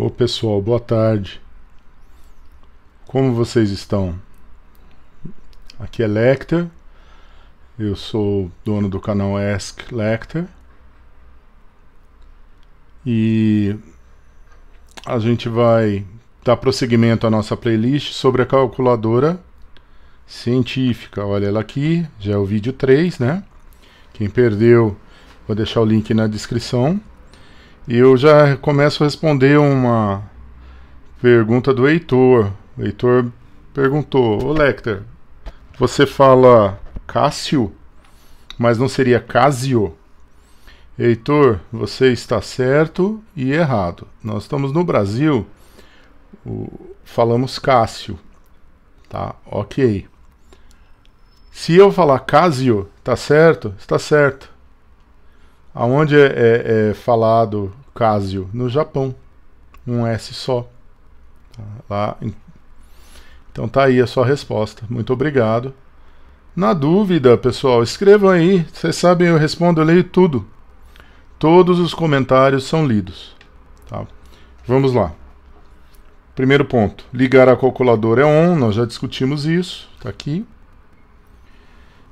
Ô pessoal, boa tarde. Como vocês estão? Aqui é Lecter. Eu sou dono do canal Ask Lecter. E a gente vai dar prosseguimento à nossa playlist sobre a calculadora científica. Olha ela aqui, já é o vídeo 3, né? Quem perdeu, vou deixar o link na descrição. E eu já começo a responder uma pergunta do Heitor. O Heitor perguntou: Ô Lecter, você fala Cássio, mas não seria Casio? Heitor, você está certo e errado. Nós estamos no Brasil, falamos Cássio, tá? Ok. Se eu falar Casio, tá certo? Está certo. Aonde é, é, é falado Casio no Japão. Um S só. Tá? Lá Então tá aí a sua resposta. Muito obrigado. Na dúvida, pessoal, escrevam aí. Vocês sabem, eu respondo, eu leio tudo. Todos os comentários são lidos. Tá? Vamos lá. Primeiro ponto, ligar a calculadora é on, nós já discutimos isso, tá aqui.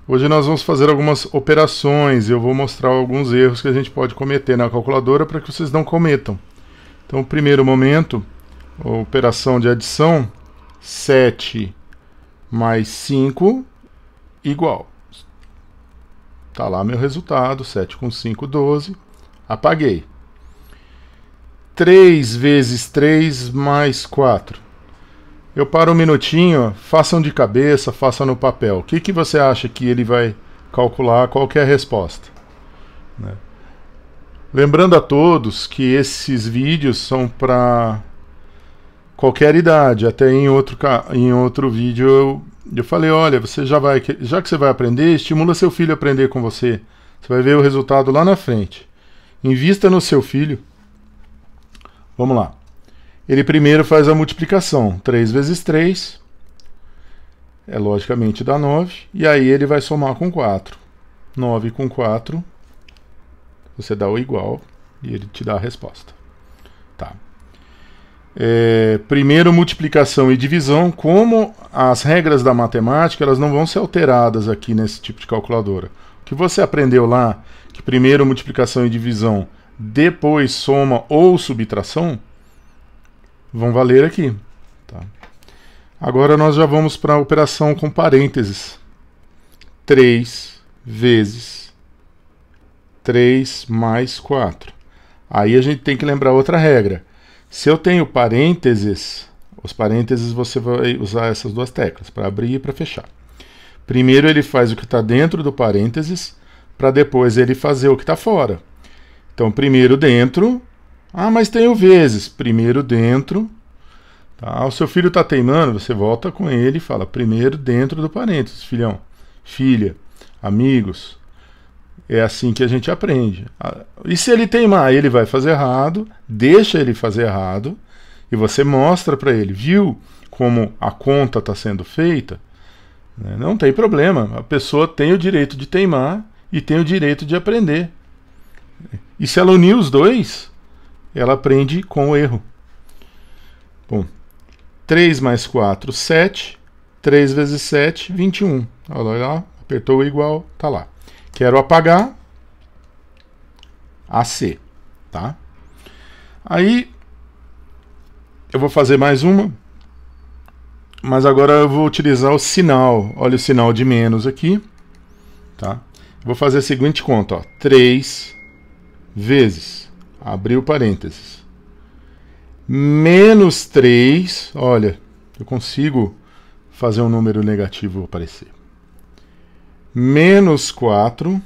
Hoje nós vamos fazer algumas operações e eu vou mostrar alguns erros que a gente pode cometer na calculadora para que vocês não cometam. Então, primeiro momento, operação de adição, 7 mais 5 igual. Está lá meu resultado, 7 com 5, 12. Apaguei. 3 vezes 3 mais 4. Eu paro um minutinho, façam de cabeça, façam no papel. O que, que você acha que ele vai calcular? Qual é a resposta? Né? Lembrando a todos que esses vídeos são para qualquer idade. Até em outro, em outro vídeo eu, eu falei, olha, você já vai. Já que você vai aprender, estimula seu filho a aprender com você. Você vai ver o resultado lá na frente. Invista no seu filho. Vamos lá. Ele primeiro faz a multiplicação. 3 vezes 3 é logicamente dá 9. E aí ele vai somar com 4. 9 com 4, você dá o igual e ele te dá a resposta. Tá. É, primeiro multiplicação e divisão, como as regras da matemática elas não vão ser alteradas aqui nesse tipo de calculadora. O que você aprendeu lá, que primeiro multiplicação e divisão, depois soma ou subtração, vão valer aqui. Tá? Agora nós já vamos para a operação com parênteses. 3 vezes 3 mais 4. Aí a gente tem que lembrar outra regra. Se eu tenho parênteses, os parênteses você vai usar essas duas teclas, para abrir e para fechar. Primeiro ele faz o que está dentro do parênteses, para depois ele fazer o que está fora. Então, primeiro dentro, ah, mas tem o vezes. Primeiro dentro. Tá? O seu filho está teimando, você volta com ele e fala primeiro dentro do parênteses, filhão, filha, amigos. É assim que a gente aprende. Ah, e se ele teimar, ele vai fazer errado, deixa ele fazer errado e você mostra para ele, viu como a conta está sendo feita? Né? Não tem problema, a pessoa tem o direito de teimar e tem o direito de aprender. E se ela unir os dois, ela aprende com o erro. Bom, 3 mais 4, 7. 3 vezes 7, 21. Olha lá, apertou igual, tá lá. Quero apagar AC, tá? Aí eu vou fazer mais uma, mas agora eu vou utilizar o sinal. Olha o sinal de menos aqui, tá? Vou fazer a seguinte conta, ó. 3 vezes Abriu parênteses. Menos 3, olha, eu consigo fazer um número negativo aparecer. Menos 4,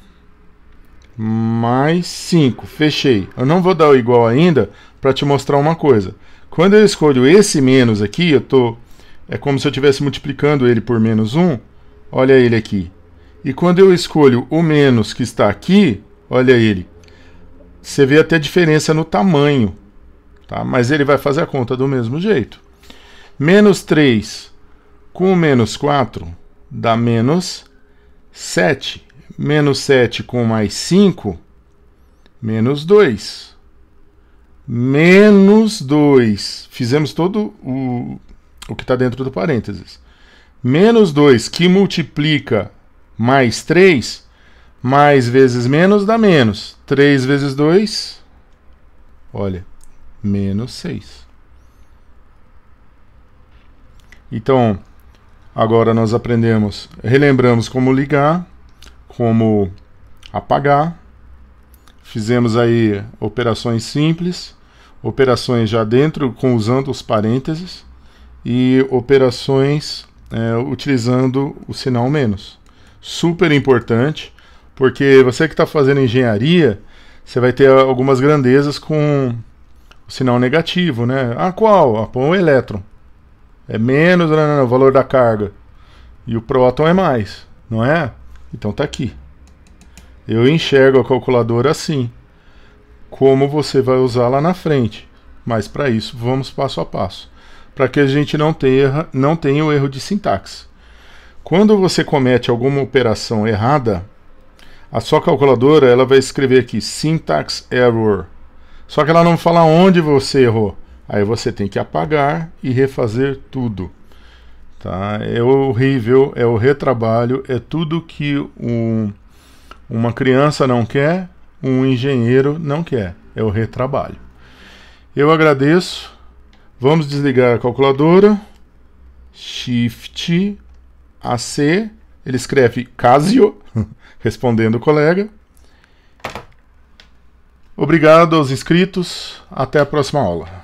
mais 5. Fechei. Eu não vou dar o igual ainda para te mostrar uma coisa. Quando eu escolho esse menos aqui, eu tô é como se eu estivesse multiplicando ele por menos 1. Olha ele aqui. E quando eu escolho o menos que está aqui, olha ele. Você vê até a diferença no tamanho, tá? mas ele vai fazer a conta do mesmo jeito. Menos 3 com menos 4 dá menos 7. Menos 7 com mais 5, menos 2. Menos 2. Fizemos todo o, o que está dentro do parênteses. Menos 2 que multiplica mais 3 mais vezes menos dá menos. 3 vezes 2, olha, menos 6. Então, agora nós aprendemos, relembramos como ligar, como apagar. Fizemos aí operações simples, operações já dentro, com, usando os parênteses, e operações é, utilizando o sinal menos. Super importante porque você que está fazendo engenharia, você vai ter algumas grandezas com o sinal negativo, né? Ah, qual? Ah, põe o elétron. É menos né, né, né, o valor da carga. E o próton é mais, não é? Então tá aqui. Eu enxergo a calculadora assim. Como você vai usar lá na frente. Mas para isso, vamos passo a passo. Para que a gente não tenha, não tenha o erro de sintaxe. Quando você comete alguma operação errada, a sua calculadora ela vai escrever aqui syntax error. Só que ela não fala onde você errou. Aí você tem que apagar e refazer tudo. Tá? É horrível, é o retrabalho, é tudo que um, uma criança não quer, um engenheiro não quer. É o retrabalho. Eu agradeço. Vamos desligar a calculadora. Shift AC ele escreve Casio, respondendo o colega. Obrigado aos inscritos. Até a próxima aula.